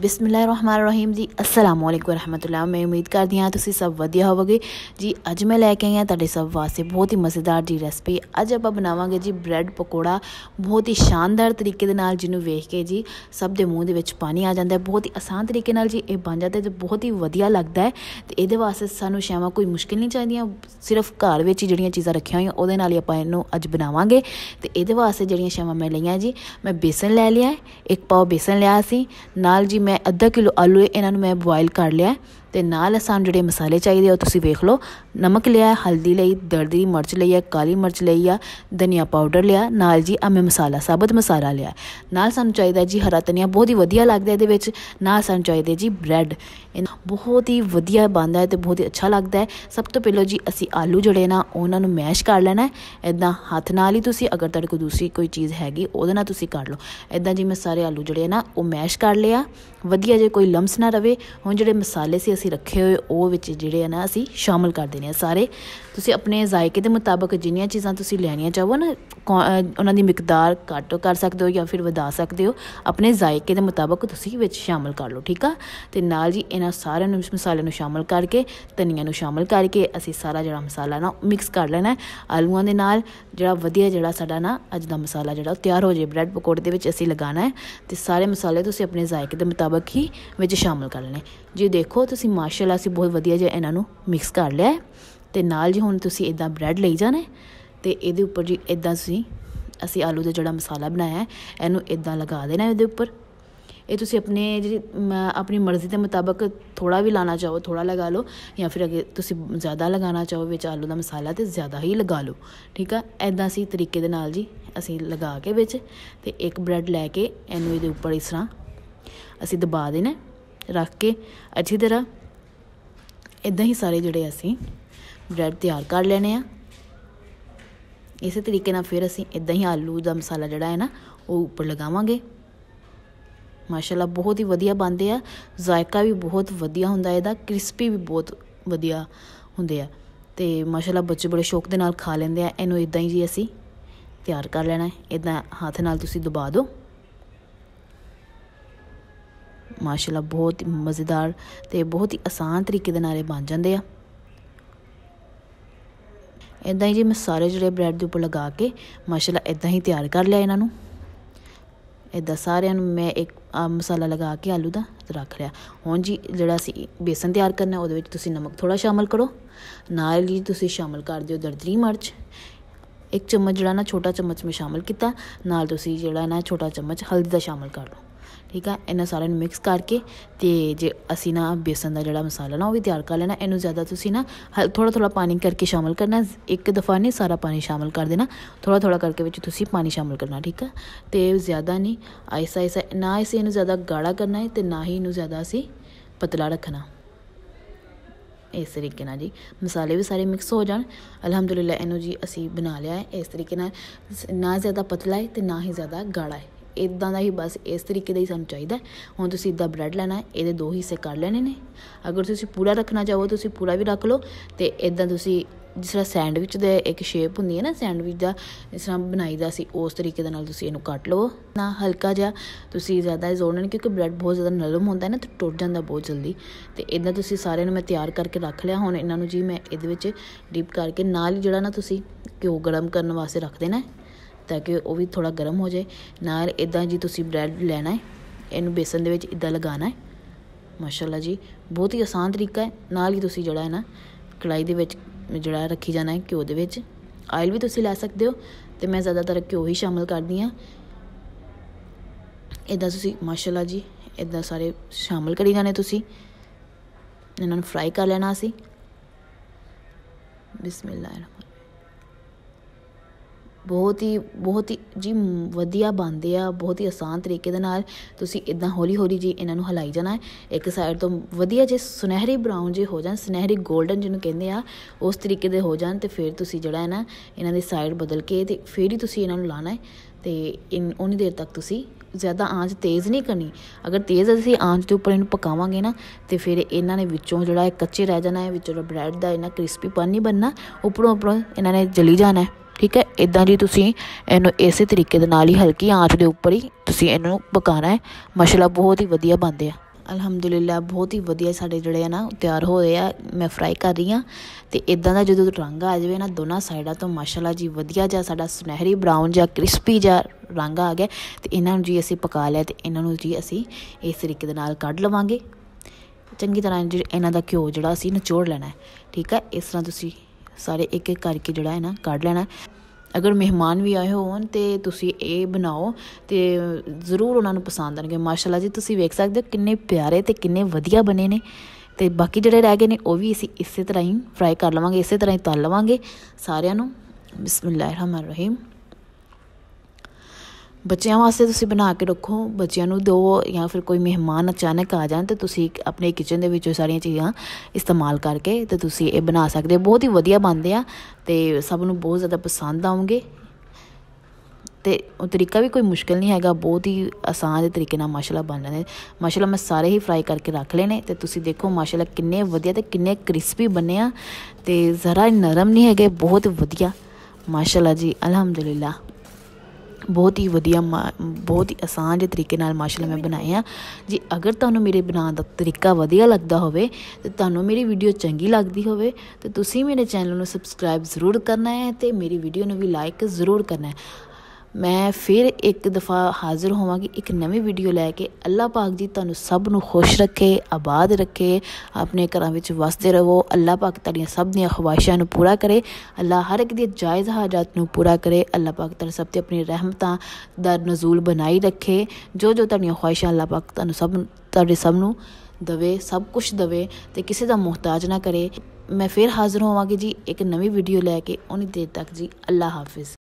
ਬਿਸਮਿਲ੍ਲਾਹਿਰਰਹਿਮਾਨਿਰਰਹੀਮ ਜੀ ਅਸਲਾਮ ਅਲੈਕੁਮ ਰਹਿਮਤੁਲਾਹ ਮੈਂ ਉਮੀਦ ਕਰਦੀ ਹਾਂ ਤੁਸੀਂ ਸਭ ਵਧੀਆ ਹੋਵੋਗੇ ਜੀ ਅੱਜ ਮੈਂ ਲੈ ਕੇ ਆਈ ਹਾਂ ਤੁਹਾਡੇ ਸਭ ਵਾਸਤੇ ਬਹੁਤ ਹੀ ਮਜ਼ੇਦਾਰ ਜੀ ਰੈਸਪੀ ਅੱਜ ਆਪਾਂ ਬਣਾਵਾਂਗੇ ਜੀ ਬ੍ਰੈਡ ਪਕੌੜਾ ਬਹੁਤ ਹੀ ਸ਼ਾਨਦਾਰ ਤਰੀਕੇ ਦੇ ਨਾਲ ਜਿਹਨੂੰ ਵੇਖ ਕੇ ਜੀ ਸਭ ਦੇ ਮੂੰਹ ਦੇ ਵਿੱਚ ਪਾਣੀ ਆ ਜਾਂਦਾ ਹੈ ਬਹੁਤ ਹੀ ਆਸਾਨ ਤਰੀਕੇ ਨਾਲ ਜੀ ਇਹ ਬਣ ਜਾਂਦਾ ਤੇ ਬਹੁਤ ਹੀ ਵਧੀਆ ਲੱਗਦਾ ਹੈ ਤੇ ਇਹਦੇ ਵਾਸਤੇ ਸਾਨੂੰ ਸ਼ੈਵਾ ਕੋਈ ਮੁਸ਼ਕਿਲ ਨਹੀਂ ਚਾਹੀਦੀਆਂ ਸਿਰਫ ਘਰ ਵਿੱਚ ਹੀ ਜਿਹੜੀਆਂ ਚੀਜ਼ਾਂ ਰੱਖੀਆਂ ਹੋਈਆਂ ਉਹਦੇ ਨਾਲ ਹੀ ਆਪਾਂ ਇਹਨੂੰ ਅੱਜ ਬਣਾਵਾਂਗੇ ਤੇ ਇਹਦੇ ਵਾਸਤੇ ਜਿਹੜੀਆਂ ਸ਼ੈਵਾ ਮੈਂ ਲਈਆਂ ਜੀ ਮੈਂ ਬੇਸਨ ਲੈ ਲਿਆ ਇੱਕ ਪਾਓ ਬੇਸਨ ਲਿਆ ਸੀ ਨਾਲ ਜੀ ਮੈਂ ਅੱਧਾ ਕਿਲੋ ਆਲੂ ਇਹਨਾਂ ਨੂੰ ਮੈਂ ਬੋਇਲ ਕਰ ਲਿਆ ਤੇ ਨਾਲ ਸਾਨੂੰ ਜਿਹੜੇ ਮਸਾਲੇ ਚਾਹੀਦੇ ਆ ਤੁਸੀਂ ਵੇਖ ਲਓ ਨਮਕ ਲਿਆ ਹਲਦੀ ਲਈ ਦਰਦਰੀ ਮਿਰਚ ਲਈ ਹੈ ਕਾਲੀ ਮਿਰਚ ਲਈ ਆ ਧਨੀਆ ਪਾਊਡਰ ਲਿਆ ਨਾਲ ਜੀ ਆਮੇ ਮਸਾਲਾ ਸਾਬਤ ਮਸਾਲਾ ਲਿਆ ਨਾਲ ਸਾਨੂੰ ਚਾਹੀਦਾ ਜੀ ਹਰਾ ਧਨੀਆ ਬਹੁਤ ਹੀ ਵਧੀਆ ਲੱਗਦਾ ਇਹਦੇ ਵਿੱਚ ਨਾਲ ਸਾਨੂੰ ਚਾਹੀਦੇ ਜੀ ਬ੍ਰੈਡ ਬਹੁਤ ਹੀ ਵਧੀਆ ਬੰਦਾ ਹੈ ਤੇ ਬਹੁਤ ਹੀ ਅੱਛਾ ਲੱਗਦਾ ਹੈ ਸਭ ਤੋਂ ਪਹਿਲਾਂ ਜੀ ਅਸੀਂ ਆਲੂ ਜੜੇ ਨਾ ਉਹਨਾਂ ਨੂੰ ਮੈਸ਼ ਕਰ ਲੈਣਾ ਇਦਾਂ ਹੱਥ ਨਾਲ ਹੀ ਤੁਸੀਂ ਅਗਰ ਤੁਹਾਡੇ ਕੋਲ ਦੂਸਰੀ ਕੋਈ ਚੀਜ਼ ਹੈਗੀ ਉਹਦੇ ਨਾਲ ਤੁਸੀਂ ਕਰ ਲਓ ਇਦਾਂ ਜੀ ਮੈਂ ਸਾਰੇ ਆਲੂ ਜੜੇ ਨਾ ਉਹ ਮੈਸ਼ ਕਰ ਲਿਆ ਵਧੀਆ ਜੇ ਕੋਈ ਲੰਮਸ ਨਾ ਰਵੇ ਹੁਣ ਜਿਹੜੇ ਮਸਾਲੇ ਸੀ ਅਸੀਂ ਅਸੀਂ ਰੱਖੇ ਹੋਏ ਉਹ ਵਿੱਚ ਜਿਹੜੇ ਆ ਨਾ ਅਸੀਂ ਸ਼ਾਮਲ ਕਰ ਦੇਣੇ ਆ ਸਾਰੇ ਤੁਸੀਂ ਆਪਣੇ ਜ਼ਾਇਕੇ ਦੇ ਮੁਤਾਬਕ ਜਿੰਨੀਆਂ ਚੀਜ਼ਾਂ ਤੁਸੀਂ ਲੈਣੀਆਂ ਚਾਹੋ ਨਾ ਉਹਨਾਂ ਦੀ ਮਿਕਦਾਰ ਘੱਟ ਕਰ ਸਕਦੇ ਹੋ ਜਾਂ ਫਿਰ ਵਧਾ ਸਕਦੇ ਹੋ ਆਪਣੇ ਜ਼ਾਇਕੇ ਦੇ ਮੁਤਾਬਕ ਤੁਸੀਂ ਵਿੱਚ ਸ਼ਾਮਲ ਕਰ ਲਓ ਠੀਕ ਆ ਤੇ ਨਾਲ ਜੀ ਇਹਨਾਂ ਸਾਰਿਆਂ ਨੂੰ ਮਸਾਲੇ ਨੂੰ ਸ਼ਾਮਲ ਕਰਕੇ ਧਨੀਆ ਨੂੰ ਸ਼ਾਮਲ ਕਰਕੇ ਅਸੀਂ ਸਾਰਾ ਜਿਹੜਾ ਮਸਾਲਾ ਨਾ ਮਿਕਸ ਕਰ ਲੈਣਾ ਆਲੂਆਂ ਦੇ ਨਾਲ ਜਿਹੜਾ ਵਧੀਆ ਜਿਹੜਾ ਸਾਡਾ ਨਾ ਅੱਜ ਦਾ ਮਸਾਲਾ ਜਿਹੜਾ ਤਿਆਰ ਹੋ ਜੇ ਬ੍ਰੈਡ ਪਕੌੜੇ ਦੇ ਵਿੱਚ ਅਸੀਂ ਲਗਾਣਾ ਹੈ ਤੇ ਸਾਰੇ ਮਸਾਲੇ ਤੁਸੀਂ ਆਪਣੇ ਜ਼ਾਇਕੇ ਦੇ ਮੁਤਾਬਕ ਹੀ ਵਿੱਚ ਸ਼ਾਮਲ ਕਰ ਲੈਣੇ ਜੀ ਦੇਖੋ ਤੁਸੀਂ ਮਾਸ਼ਾਅੱਲਾ ਅਸੀਂ ਬਹੁਤ ਵਧੀਆ ਜਿਹਾ ਇਹਨਾਂ ਨੂੰ ਮਿਕਸ ਕਰ ਲਿਆ ਤੇ ਨਾਲ ਜੀ ਹੁਣ ਤੁਸੀਂ ਇਦਾਂ ਬ੍ਰੈਡ ਲਈ ਜਾਣਾ ਤੇ ਇਹਦੇ ਉੱਪਰ ਜੀ ਇਦਾਂ ਤੁਸੀਂ ਅਸੀਂ ਆਲੂ ਦਾ ਜਿਹੜਾ ਮਸਾਲਾ ਬਣਾਇਆ ਹੈ ਇਹਨੂੰ ਇਦਾਂ ਲਗਾ ਦੇਣਾ ਇਹਦੇ ਉੱਪਰ ਇਹ ਤੁਸੀਂ ਆਪਣੇ ਜਿਹੜੀ ਆਪਣੀ ਮਰਜ਼ੀ ਦੇ ਮੁਤਾਬਕ ਥੋੜਾ ਵੀ ਲਾਣਾ ਚਾਹੋ ਥੋੜਾ ਲਗਾ ਲਓ ਜਾਂ ਫਿਰ ਅਗੇ ਤੁਸੀਂ ਜ਼ਿਆਦਾ ਲਗਾਣਾ ਚਾਹੋ ਵਿੱਚ ਆਲੂ ਦਾ ਮਸਾਲਾ ਤੇ ਜ਼ਿਆਦਾ ਹੀ ਲਗਾ ਲਓ ਠੀਕ ਆ ਐਦਾਂ ਅਸੀਂ ਤਰੀਕੇ ਦੇ ਨਾਲ ਜੀ ਅਸੀਂ ਲਗਾ ਕੇ ਵਿੱਚ ਤੇ ਇੱਕ ਬ੍ਰੈਡ ਲੈ ਕੇ ਇਹਨੂੰ ਇਹਦੇ ਉੱਪਰ ਇਸ ਤਰ੍ਹਾਂ ਅਸੀਂ ਦਬਾ ਦੇਣਾ ਰੱਖ ਕੇ ਅੱਛੀ ਤਰ੍ਹਾਂ ਇਦਾਂ ਹੀ ਸਾਰੇ ਜਿਹੜੇ ਅਸੀਂ ਬ੍ਰੈਡ ਤਿਆਰ ਕਰ ਲੈਣੇ ਆ ਇਸੇ ਤਰੀਕੇ ਨਾਲ ਫਿਰ ਅਸੀਂ ਇਦਾਂ ਹੀ ਆਲੂ ਦਾ ਮਸਾਲਾ ਜਿਹੜਾ ਹੈ ਨਾ ਉਹ ਉੱਪਰ ਲਗਾਵਾਂਗੇ ਮਾਸ਼ਾਅੱਲਾ ਬਹੁਤ ਹੀ ਵਧੀਆ ਬਣਦੇ ਆ ਜ਼ਾਇਕਾ ਵੀ ਬਹੁਤ ਵਧੀਆ ਹੁੰਦਾ ਇਹਦਾ ਕ੍ਰਿਸਪੀ ਵੀ ਬਹੁਤ ਵਧੀਆ ਹੁੰਦੇ ਆ ਤੇ ਮਾਸ਼ਾਅੱਲਾ ਬੱਚੇ ਬੜੇ ਸ਼ੌਕ ਦੇ ਨਾਲ ਖਾ ਲੈਂਦੇ ਆ ਇਹਨੂੰ ਇਦਾਂ ਹੀ ਜੀ ਅਸੀਂ ਤਿਆਰ ਕਰ ਲੈਣਾ ਹੈ ਇਦਾਂ ਹੱਥ ਨਾਲ ਤੁਸੀਂ ਦਬਾ ਦਿਓ ਮਾਸ਼ਾਅੱਲਾ ਬਹੁਤ ਹੀ ਮਜ਼ੇਦਾਰ ਤੇ ਬਹੁਤ ਹੀ ਆਸਾਨ ਤਰੀਕੇ ਦੇ ਨਾਲ ਇਹ ਬਣ ਜਾਂਦੇ ਆ ਇਦਾਂ ਹੀ ਜੀ ਮੈਂ ਸਾਰੇ ਜਿਹੜੇ ਬ੍ਰੈਡ ਦੇ ਉੱਪਰ ਲਗਾ ਕੇ ਮਾਸ਼ਾਅੱਲਾ ਇਦਾਂ ਹੀ ਤਿਆਰ ਕਰ ਲਿਆ ਇਹਨਾਂ ਨੂੰ ਇਦਾਂ ਸਾਰਿਆਂ ਨੂੰ ਮੈਂ ਇੱਕ ਮਸਾਲਾ ਲਗਾ ਕੇ ਆਲੂ ਦਾ ਰੱਖ ਲਿਆ ਹੁਣ ਜੀ ਜਿਹੜਾ ਸੀ ਬੇਸਨ ਤਿਆਰ ਕਰਨਾ ਉਹਦੇ ਵਿੱਚ ਤੁਸੀਂ ਨਮਕ ਥੋੜਾ ਸ਼ਾਮਲ ਕਰੋ ਨਾਲ ਹੀ ਤੁਸੀਂ ਸ਼ਾਮਲ ਕਰ ਦਿਓ ਦਰਦਰੀ ਮਿਰਚ ਇੱਕ ਚਮਚ ਜਿਹੜਾ ਨਾ ਛੋਟਾ ਚਮਚ ਮੈਂ ਸ਼ਾਮਲ ਕੀਤਾ ਨਾਲ ਤੁਸੀਂ ਜਿਹੜਾ ਨਾ ਛੋਟਾ ਚਮਚ ਹਲਦੀ ਦਾ ਸ਼ਾਮਲ ਕਰ ਲਓ ਠੀਕ ਆ ਇਹਨਾਂ ਸਾਰਿਆਂ ਨੂੰ ਮਿਕਸ ਕਰਕੇ ਤੇ ਜੇ ਅਸੀਂ ਨਾ ਬੇਸਨ ਦਾ ਜਿਹੜਾ ਮਸਾਲਾ ਨਾ ਉਹ ਵੀ ਤਿਆਰ ਕਰ ਲੈਣਾ ਇਹਨੂੰ ਜ਼ਿਆਦਾ ਤੁਸੀਂ ਨਾ ਥੋੜਾ ਥੋੜਾ ਪਾਣੀ ਕਰਕੇ ਸ਼ਾਮਲ ਕਰਨਾ ਇੱਕ ਦਫਾ ਨਹੀਂ ਸਾਰਾ ਪਾਣੀ ਸ਼ਾਮਲ ਕਰ ਦੇਣਾ ਥੋੜਾ ਥੋੜਾ ਕਰਕੇ ਵਿੱਚ ਤੁਸੀਂ ਪਾਣੀ ਸ਼ਾਮਲ ਕਰਨਾ ਠੀਕ ਆ ਤੇ ਜ਼ਿਆਦਾ ਨਹੀਂ ਐਸਾ ਐਸਾ ਨਾ ਇਸੇ ਨੂੰ ਜ਼ਿਆਦਾ ਗਾੜਾ ਕਰਨਾ ਹੈ ਤੇ ਨਾ ਹੀ ਇਹਨੂੰ ਜ਼ਿਆਦਾ ਅਸੀਂ ਪਤਲਾ ਰੱਖਣਾ ਇਸ ਤਰੀਕੇ ਨਾਲ ਜੀ ਮਸਾਲੇ ਵੀ ਸਾਰੇ ਮਿਕਸ ਹੋ ਜਾਣ ਅਲਹਮਦੁਲਿਲਾ ਇਹਨੂੰ ਜੀ ਅਸੀਂ ਬਣਾ ਲਿਆ ਹੈ ਇਸ ਤਰੀਕੇ ਨਾਲ ਨਾ ਜ਼ਿਆਦਾ ਪਤਲਾ ਹੈ ਤੇ ਨਾ ਹੀ ਜ਼ਿਆਦਾ ਗਾੜਾ ਹੈ ਇਦਾਂ ਦਾ ਹੀ ਬਸ ਇਸ ਤਰੀਕੇ ਦਾ ਹੀ ਸਾਨੂੰ ਚਾਹੀਦਾ ਹੁਣ ਤੁਸੀਂ ਇਦਾਂ ਬ੍ਰੈਡ ਲੈਣਾ ਇਹਦੇ ਦੋ ਹਿੱਸੇ ਕਰ ਲੈਣੇ ਨੇ ਅਗਰ ਤੁਸੀਂ ਪੂਰਾ ਰੱਖਣਾ ਚਾਹੋ ਤੁਸੀਂ ਪੂਰਾ ਵੀ ਰੱਖ ਲਓ ਤੇ ਇਦਾਂ ਤੁਸੀਂ ਜਿਸ ਤਰ੍ਹਾਂ ਸੈਂਡਵਿਚ ਦੇ ਇੱਕ ਸ਼ੇਪ ਹੁੰਦੀ ਹੈ ਨਾ ਸੈਂਡਵਿਚ ਦਾ ਇਸ ਤਰ੍ਹਾਂ ਬਣਾਈਦਾ ਸੀ ਉਸ ਤਰੀਕੇ ਦੇ ਨਾਲ ਤੁਸੀਂ ਇਹਨੂੰ ਕੱਟ ਲਓ ਨਾ ਹਲਕਾ ਜਿਹਾ ਤੁਸੀਂ ਜ਼ਿਆਦਾ ਜ਼ੋਰ ਨਹੀਂ ਕਿਉਂਕਿ ਬ੍ਰੈਡ ਬਹੁਤ ਜ਼ਿਆਦਾ ਨਰਮ ਹੁੰਦਾ ਹੈ ਨਾ ਤੇ ਟੁੱਟ ਜਾਂਦਾ ਬਹੁਤ ਜਲਦੀ ਤੇ ਇਦਾਂ ਤੁਸੀਂ ਸਾਰਿਆਂ ਨੂੰ ਮੈਂ ਤਿਆਰ ਕਰਕੇ ਰੱਖ ਲਿਆ ਹੁਣ ਇਹਨਾਂ ਨੂੰ ਜੀ ਮੈਂ ਇਹਦੇ ਵਿੱਚ ਡਿਪ ਕਰਕੇ ਨਾਲ ਹੀ ਜਿਹੜਾ ਨਾ ਤੁਸੀਂ ਘਿਓ ਗਰਮ ਕਰਨ ਵਾਸਤੇ ਰੱਖ ਦੇਣਾ ਤਾਂ ਕਿ ਉਹ ਵੀ ਥੋੜਾ ਗਰਮ ਹੋ ਜਾਏ ਨਾਲ ਇਦਾਂ ਜੀ ਤੁਸੀਂ ਬ੍ਰੈਡ ਲੈਣਾ ਹੈ ਇਹਨੂੰ ਬੇਸਨ ਦੇ ਵਿੱਚ ਇਦਾਂ ਲਗਾਣਾ ਹੈ ਮਾਸ਼ਾਅੱਲਾ ਜੀ ਬਹੁਤ ਹੀ ਆਸਾਨ ਤਰੀਕਾ ਹੈ ਨਾਲ ਹੀ ਤੁਸੀਂ ਜਿਹੜਾ ਹੈ ਨਾ ਕੜਾਈ ਦੇ ਵਿੱਚ ਜਿਹੜਾ ਰੱਖੀ ਜਾਣਾ ਹੈ ਘਿਓ ਦੇ ਵਿੱਚ ਆਇਲ ਵੀ ਤੁਸੀਂ ਲੈ ਸਕਦੇ ਹੋ ਤੇ ਮੈਂ ਜ਼ਿਆਦਾਤਰ ਘਿਓ ਹੀ ਸ਼ਾਮਿਲ ਕਰਦੀ ਆ ਇਦਾਂ ਤੁਸੀਂ ਮਾਸ਼ਾਅੱਲਾ ਜੀ ਇਦਾਂ ਸਾਰੇ ਸ਼ਾਮਿਲ ਕਰੀ ਜਾਣੇ ਤੁਸੀਂ ਇਹਨਾਂ ਨੂੰ ਫਰਾਈ ਕਰ ਲੈਣਾ ਅਸੀਂ ਬਿਸਮਿਲ੍ਲਾਹਿਰ ਬਹੁਤ ਹੀ ਬਹੁਤ ਹੀ ਜੀ ਵਧੀਆ ਬਣਦੇ ਆ ਬਹੁਤ ਹੀ ਆਸਾਨ ਤਰੀਕੇ ਦੇ ਨਾਲ ਤੁਸੀਂ ਇਦਾਂ ਹੌਲੀ ਹੌਲੀ ਜੀ ਇਹਨਾਂ ਨੂੰ ਹਲਾਈ ਜਾਣਾ ਹੈ ਇੱਕ ਸਾਈਡ ਤੋਂ ਵਧੀਆ ਜੇ ਸੁਨਹਿਰੀ ਬ੍ਰਾਊਨ ਜੇ ਹੋ ਜਾਣ ਸੁਨਹਿਰੀ 골ਡਨ ਜਿਹਨੂੰ ਕਹਿੰਦੇ ਆ ਉਸ ਤਰੀਕੇ ਦੇ ਹੋ ਜਾਣ ਤੇ ਫਿਰ ਤੁਸੀਂ ਜਿਹੜਾ ਹੈ ਨਾ ਇਹਨਾਂ ਦੀ ਸਾਈਡ ਬਦਲ ਕੇ ਤੇ ਫਿਰ ਹੀ ਤੁਸੀਂ ਇਹਨਾਂ ਨੂੰ ਲਾਣਾ ਹੈ ਤੇ ਇਨ ਉਨੀ ਦੇਰ ਤੱਕ ਤੁਸੀਂ ਜ਼ਿਆਦਾ ਆਂਚ ਤੇਜ਼ ਨਹੀਂ ਕਰਨੀ ਅਗਰ ਤੇਜ਼ ਅਸੀਂ ਆਂਚ ਦੇ ਉੱਪਰ ਇਹਨੂੰ ਪਕਾਵਾਂਗੇ ਨਾ ਤੇ ਫਿਰ ਇਹਨਾਂ ਨੇ ਵਿੱਚੋਂ ਜਿਹੜਾ ਕੱਚੇ ਰਹਿ ਜਾਣਾ ਹੈ ਵਿੱਚੋਂ ਬ੍ਰੈਡ ਦਾ ਇਹਨਾਂ ਪਨ ਨਹੀਂ ਬੰਨਣਾ ਉੱਪਰੋਂ ਉੱਪਰੋਂ ਇਹਨਾਂ ਨੇ ਜਲੀ ਜਾਣਾ ਹੈ ਠੀਕ ਹੈ ਇਦਾਂ ਜੀ ਤੁਸੀਂ ਇਹਨੂੰ ਇਸੇ ਤਰੀਕੇ ਦੇ ਨਾਲ ਹੀ ਹਲਕੀ ਆਂਚ ਦੇ ਉੱਪਰ ਹੀ ਤੁਸੀਂ ਇਹਨੂੰ ਪਕਾਣਾ ਹੈ ਮਸ਼ਲਾ ਬਹੁਤ ਹੀ ਵਧੀਆ ਬਣਦੇ ਆ ਅਲਹਮਦੁਲਿਲਾ ਬਹੁਤ ਹੀ ਵਧੀਆ ਸਾਡੇ ਜਿਹੜੇ ਆ ਨਾ ਤਿਆਰ ਹੋ ਰਹੇ ਆ ਮੈਂ ਫਰਾਈ ਕਰ ਰਹੀ ਆ ਤੇ ਇਦਾਂ ਦਾ ਜਦੋਂ ਰੰਗ ਆ ਜਾਵੇ ਨਾ ਦੋਨਾਂ ਸਾਈਡਾਂ ਤੋਂ ਮਾਸ਼ਾਅੱਲਾ ਜੀ ਵਧੀਆ ਜਿਹਾ ਸਾਡਾ ਸੁਨਹਿਰੀ ਬ੍ਰਾਊਨ ਜਾਂ ਕ੍ਰਿਸਪੀ ਜਿਹਾ ਰੰਗ ਆ ਗਿਆ ਤੇ ਇਹਨਾਂ ਨੂੰ ਜੀ ਅਸੀਂ ਪਕਾ ਲਿਆ ਤੇ ਇਹਨਾਂ ਨੂੰ ਜੀ ਅਸੀਂ ਇਸ ਤਰੀਕੇ ਦੇ ਨਾਲ ਕੱਢ ਲਵਾਂਗੇ ਚੰਗੀ ਤਰ੍ਹਾਂ ਇਹਨਾਂ ਦਾ ਘਿਓ ਜਿਹੜਾ ਅਸੀਂ ਨਿਚੋੜ ਲੈਣਾ ਠੀਕ ਹੈ ਇਸ ਤਰ੍ਹਾਂ ਤੁਸੀਂ ਸਾਰੇ ਇੱਕ ਇੱਕ ਕਰਕੇ ਜਿਹੜਾ ਹੈ ਨਾ ਕੱਢ ਲੈਣਾ ਅਗਰ ਮਹਿਮਾਨ ਵੀ ਆਏ ਹੋਣ ਤੇ ਤੁਸੀਂ ਇਹ ਬਣਾਓ ਤੇ ਜ਼ਰੂਰ ਉਹਨਾਂ ਨੂੰ ਪਸੰਦ ਆਣਗੇ ਮਾਸ਼ਾਅੱਲਾ ਜੀ ਤੁਸੀਂ ਵੇਖ ਸਕਦੇ ਹੋ ਕਿੰਨੇ ਪਿਆਰੇ ਤੇ ਕਿੰਨੇ ਵਧੀਆ ਬਣੇ ਨੇ ਤੇ ਬਾਕੀ ਜਿਹੜੇ ਰਹਿ ਗਏ ਨੇ ਉਹ ਵੀ ਅਸੀਂ ਇਸੇ ਤਰ੍ਹਾਂ ਹੀ ਫਰਾਈ ਕਰ ਲਵਾਂਗੇ ਇਸੇ ਤਰ੍ਹਾਂ ਹੀ ਤਲ ਲਵਾਂਗੇ ਸਾਰਿਆਂ ਨੂੰ ਬਿਸਮਿਲ੍ਲਾਹਿਰ ਰਹਿਮਾਨ ਰਹੀਮ ਬੱਚਿਆਂ ਵਾਸਤੇ ਤੁਸੀਂ ਬਣਾ ਕੇ ਰੱਖੋ ਬੱਚਿਆਂ ਨੂੰ ਦਿਓ ਜਾਂ ਫਿਰ ਕੋਈ ਮਹਿਮਾਨ ਅਚਾਨਕ ਆ ਜਾਣ ਤੇ ਤੁਸੀਂ ਆਪਣੇ ਕਿਚਨ ਦੇ ਵਿੱਚੋਂ ਸਾਰੀਆਂ ਚੀਜ਼ਾਂ ਇਸਤੇਮਾਲ ਕਰਕੇ ਤੇ ਤੁਸੀਂ ਇਹ ਬਣਾ ਸਕਦੇ ਹੋ ਬਹੁਤ ਹੀ ਵਧੀਆ ਬਣਦੇ ਆ ਤੇ ਸਭ ਨੂੰ ਬਹੁਤ ਜ਼ਿਆਦਾ ਪਸੰਦ ਆਉਂਗੇ ਤੇ ਉਹ ਤਰੀਕਾ ਵੀ ਕੋਈ ਮੁਸ਼ਕਲ ਨਹੀਂ ਹੈਗਾ ਬਹੁਤ ਹੀ ਆਸਾਨ ਦੇ ਤਰੀਕੇ ਨਾਲ ਮਾਸ਼ਾਅੱਲਾ ਬਣ ਜਾਂਦੇ ਮਾਸ਼ਾਅੱਲਾ ਮੈਂ ਸਾਰੇ ਹੀ ਫਰਾਈ ਕਰਕੇ ਰੱਖ ਲੈਨੇ ਤੇ ਤੁਸੀਂ ਦੇਖੋ ਮਾਸ਼ਾਅੱਲਾ ਕਿੰਨੇ ਵਧੀਆ ਤੇ ਕਿੰਨੇ ਕ੍ਰਿਸਪੀ ਬਣੇ ਆ ਤੇ ਜ਼ਰਾ ਨਰਮ ਨਹੀਂ ਹੈਗੇ ਬਹੁਤ ਵਧੀਆ ਮਾਸ਼ਾਅੱਲਾ ਜੀ ਅਲਹਮਦੁਲਿਲਾ ਬਹੁਤ ਹੀ ਵਧੀਆ ਬਹੁਤ ਹੀ ਆਸਾਨ ਜਿਹੇ ਤਰੀਕੇ ਨਾਲ ਮਾਸ਼ਾਅੱਲਾ ਮੈਂ ਬਣਾਏ ਆ ਜੇ ਅਗਰ ਤੁਹਾਨੂੰ ਮੇਰੇ ਬਣਾਉਣ ਦਾ ਤਰੀਕਾ ਵਧੀਆ ਲੱਗਦਾ ਹੋਵੇ ਤੇ ਤੁਹਾਨੂੰ ਮੇਰੀ ਵੀਡੀਓ ਚੰਗੀ ਲੱਗਦੀ ਹੋਵੇ ਤੇ ਤੁਸੀਂ ਮੇਰੇ ਚੈਨਲ ਨੂੰ ਸਬਸਕ੍ਰਾਈਬ ਜ਼ਰੂਰ ਕਰਨਾ ਹੈ ਤੇ ਮੇਰੀ ਵੀਡੀਓ ਨੂੰ ਵੀ ਲਾਈਕ ਜ਼ਰੂਰ ਕਰਨਾ ਹੈ ਮੈਂ ਫਿਰ ਇੱਕ ਦਫਾ ਹਾਜ਼ਰ ਹੋਵਾਂਗੀ ਇੱਕ ਨਵੀਂ ਵੀਡੀਓ ਲੈ ਕੇ ਅੱਲਾ ਪਾਕ ਜੀ ਤੁਹਾਨੂੰ ਸਭ ਨੂੰ ਖੁਸ਼ ਰੱਖੇ ਆਬਾਦ ਰੱਖੇ ਆਪਣੇ ਘਰਾਂ ਵਿੱਚ ਵਸਦੇ ਰਹੋ ਅੱਲਾ ਪਾਕ ਤੁਹਾਡੀਆਂ ਸਭ ਦੀਆਂ ਖੁਆਇਸ਼ਾਂ ਨੂੰ ਪੂਰਾ ਕਰੇ ਅੱਲਾ ਹਰ ਇੱਕ ਦੀ ਜਾਇਜ਼ ਹਾਜਤ ਨੂੰ ਪੂਰਾ ਕਰੇ ਅੱਲਾ ਪਾਕ ਤੁਹਾਨੂੰ ਸਭ ਤੇ ਆਪਣੀ ਰਹਿਮਤਾਂ ਦਾ ਨਜ਼ੂਲ ਬਣਾਈ ਰੱਖੇ ਜੋ ਜੋ ਤੁਹਾਡੀਆਂ ਖੁਆਇਸ਼ਾਂ ਅੱਲਾ ਪਾਕ ਤੁਹਾਨੂੰ ਸਭ ਤੁਹਾਡੇ ਸਭ ਨੂੰ ਦਵੇ ਸਭ ਕੁਝ ਦਵੇ ਤੇ ਕਿਸੇ ਦਾ ਮੁਹਤਾਜ ਨਾ ਕਰੇ ਮੈਂ ਫਿਰ ਹਾਜ਼ਰ ਹੋਵਾਂਗੀ ਜੀ ਇੱਕ ਨਵੀਂ ਵੀਡੀਓ ਲੈ ਕੇ ਉਨੀ ਦੇਰ ਤੱਕ ਜੀ ਅੱਲਾ ਹਾਫਿਜ਼